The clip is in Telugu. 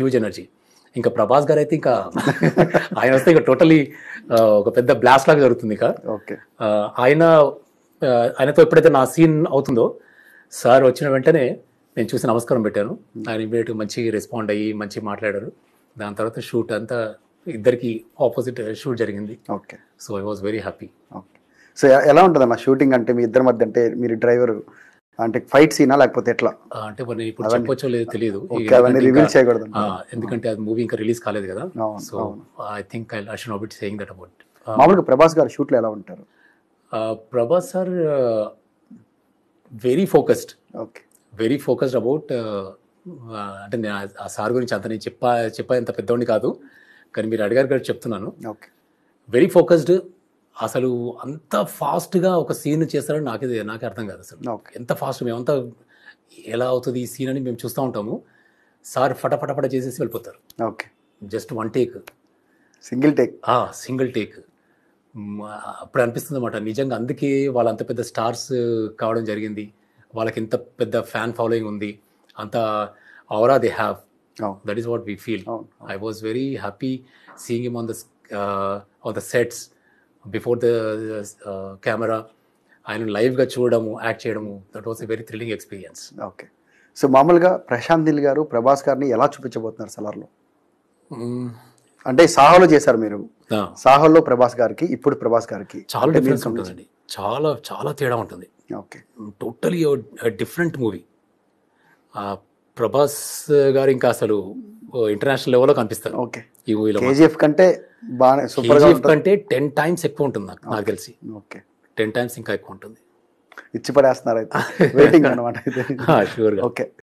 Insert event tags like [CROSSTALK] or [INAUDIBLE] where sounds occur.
హ్యూజ్ ఎనర్జీ ఇంకా ప్రభాస్ గారు అయితే ఇంకా [LAUGHS] ఆయన వస్తే ఇంకా టోటలీ ఒక పెద్ద బ్లాస్ట్ లాగా జరుగుతుంది ఇంకా ఆయన ఆయనతో ఎప్పుడైతే నా సీన్ అవుతుందో సార్ వచ్చిన వెంటనే నేను చూసి నమస్కారం పెట్టాను ఆయన ఇమీడియట్ మంచి రెస్పాండ్ అయ్యి మంచి మాట్లాడారు దాని తర్వాత షూట్ అంతా ఇద్దరికి ఆపోజిట్ షూట్ జరిగింది okay so I was very happy so ఎలా ఉంటుంది అన్న షూటింగ్ అంటే మీ ఇద్దరి మధ్య అంటే మీరు డ్రైవర్ అంటే ఫైట్ సీనా లేకపోతే ఎట్లా అంటే మరి ఇప్పుడు చెప్పొచ్చో లేదో తెలియదు రివీల్ చేయకూడదు ఎందుకంటే అది మూవీ ఇంకా రిలీజ్ కాలేదు కదా so I think I should not be saying that about మామూలుగా ప్రభాస్ గారు షూట్ ఎలా ఉంటారు Prabhas sir very uh, focused okay very focused about అంటే నేను ఆ సార్ గురించి అంత నేను చెప్పా చెప్పేంత పెద్దవాడిని కాదు కానీ మీరు అడిగారు గారు చెప్తున్నాను ఓకే వెరీ ఫోకస్డ్ అసలు అంత ఫాస్ట్గా ఒక సీన్ చేస్తారని నాకు నాకు అర్థం కాదు అసలు ఎంత ఫాస్ట్ మేమంతా ఎలా అవుతుంది ఈ సీన్ అని మేము చూస్తూ ఉంటాము సార్ ఫటఫటఫట చేసేసి వెళ్ళిపోతారు okay just one take single take single take అప్పుడు అనిపిస్తుంది అనమాట నిజంగా అందుకే వాళ్ళు అంత పెద్ద స్టార్స్ కావడం జరిగింది వాళ్ళకి ఇంత పెద్ద ఫ్యాన్ ఫాలోయింగ్ ఉంది అంత అవరా they have that is what we feel I was very happy seeing him on the on the sets before the camera ఆయన లైవ్గా చూడడము యాక్ట్ చేయడము that was a very thrilling experience okay so మామూలుగా ప్రశాంత్ దిల్ గారు ప్రభాస్ గారిని ఎలా చూపించబోతున్నారు సలార్లో అంటే సాహోలో చేశారు మీరు సాహోలో ప్రభాస్ గారికి ఇప్పుడు ప్రభాస్ గారికి చాలా డిఫరెన్స్ ఉంటుందండి చాలా చాలా తేడా ఉంటుంది okay totally different movie Prabhas garu ఇంకా అసలు ఇంటర్నేషనల్ లెవెల్లో కనిపిస్తారు ఓకే ఈ మూవీలో కేజీఎఫ్ కంటే బాగానే సూపర్ కంటే టెన్ టైమ్స్ ఎక్కువ ఉంటుంది నాకు నాకు తెలిసి ఓకే టెన్ టైమ్స్ ఇంకా ఎక్కువ ఉంటుంది ఇచ్చి పడేస్తున్నారు అయితే వెయిటింగ్ అనమాట [LAUGHS] ఓకే